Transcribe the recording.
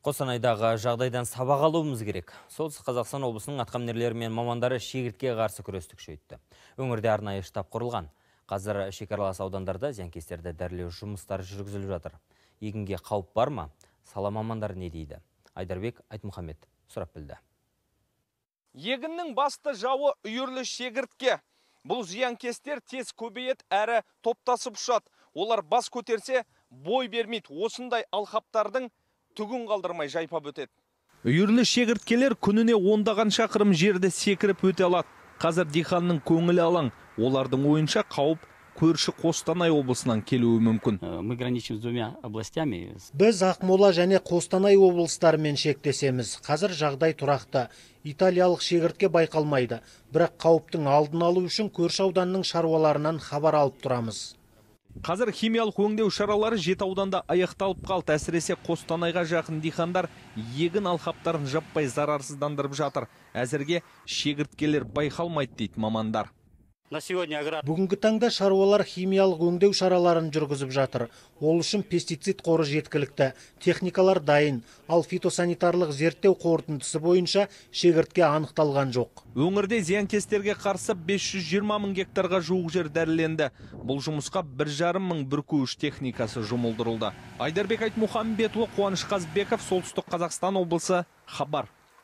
Қосанайдағы жағдайдан сабақ алуымыз керек. Солтүстік Қазақстан облысының атқамінерлері мен мамандары шегіртке қарсы күрестік күшейтті. Өңірде арнайы штаб құрылған. Қазір шекаралас аудандарда зиянкестерді дәрілеу жұмыстары жүргізіліп жатыр. Егінге қауіп бар ма? Сала мамандары не дейді? Айдарбек Айтмұхамед сұрап білді. Егіннің басты жауы үйірлі шегіртке. Бұл зиянкестер тез көбейет әрі топтасып ұшады. Олар бас көтерсе бой бермейді. Осындай алқаптардың түгін қалдырмай жайпап өтеді үйірлі шегірткелер күніне ондаған шақырым жерді секіріп өте алады қазір диханның көңілі алаң олардың ойынша қауіп көрші қостанай облысынан келуі мүмкін э, мы с біз ақмола және қостанай облыстарымен шектесеміз қазір жағдай тұрақты италиялық шегіртке байқалмайды бірақ қауіптің алдын алу үшін көрші ауданның шаруаларынан хабар алып тұрамыз қазір химиялық өңдеу шаралары жеті ауданда аяқталып қалды әсіресе қостанайға жақын диқандар егін алқаптарын жаппай зарарсыздандырып жатыр әзірге шегірткелер байқалмайды дейді мамандар на бүгінгі таңда шаруалар химиялық өңдеу шараларын жүргізіп жатыр ол үшін пестицид қоры жеткілікті техникалар дайын ал фитосанитарлық зерттеу қорытындысы бойынша шегіртке анықталған жоқ өңірде зиянкестерге қарсы 520 мың гектарға жуық жер дәріленді бұл жұмысқа бір жарым мың бүркуіш техникасы жұмылдырылды айдарбек айтмұхамбетұлы қуаныш қазбеков солтүстік қазақстан облысы хабар